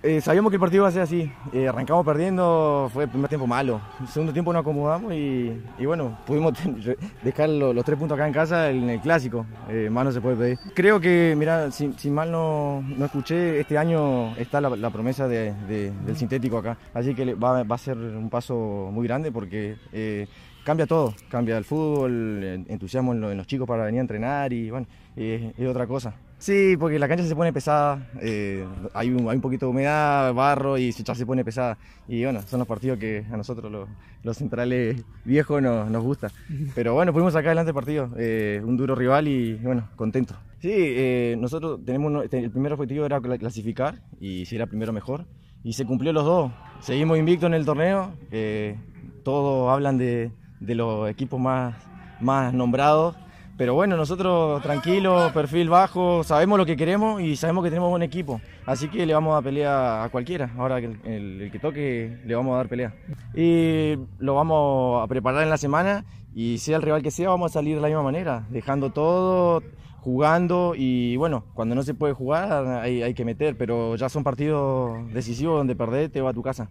Eh, sabíamos que el partido iba a ser así. Eh, arrancamos perdiendo, fue el primer tiempo malo. El segundo tiempo nos acomodamos y, bueno, pudimos dejar los, tres puntos acá en casa en el clásico. Eh, más no se puede pedir. Creo que, mira, si, mal no, escuché, este año está la, promesa del sintético acá. Así que va, va, a ser un paso muy grande porque cambia todo, cambia el fútbol, el entusiasmo en, los chicos para venir a entrenar y bueno, es, otra cosa. Sí, porque la cancha se pone pesada, eh, hay, un, poquito de humedad, barro y ya se pone pesada. Y bueno, son los partidos que a nosotros los, centrales viejos nos, nos gusta. Pero bueno, fuimos acá adelante el partido, eh, un duro rival y bueno, contento. Sí, eh, nosotros tenemos el primer objetivo era clasificar y si era primero mejor. Y se cumplió los dos. Seguimos invictos en el torneo, todos hablan de, de los equipos más, más nombrados. Pero bueno, nosotros tranquilos, perfil bajo, sabemos lo que queremos y sabemos que tenemos buen equipo. Así que le vamos a pelea a cualquiera. Ahora el, el, que toque le vamos a dar pelea. Y lo vamos a preparar en la semana y sea el rival que sea, vamos a salir de la misma manera, dejando todo, jugando y bueno, cuando no se puede jugar hay, que meter, pero ya son partidos decisivos donde perder te va a tu casa.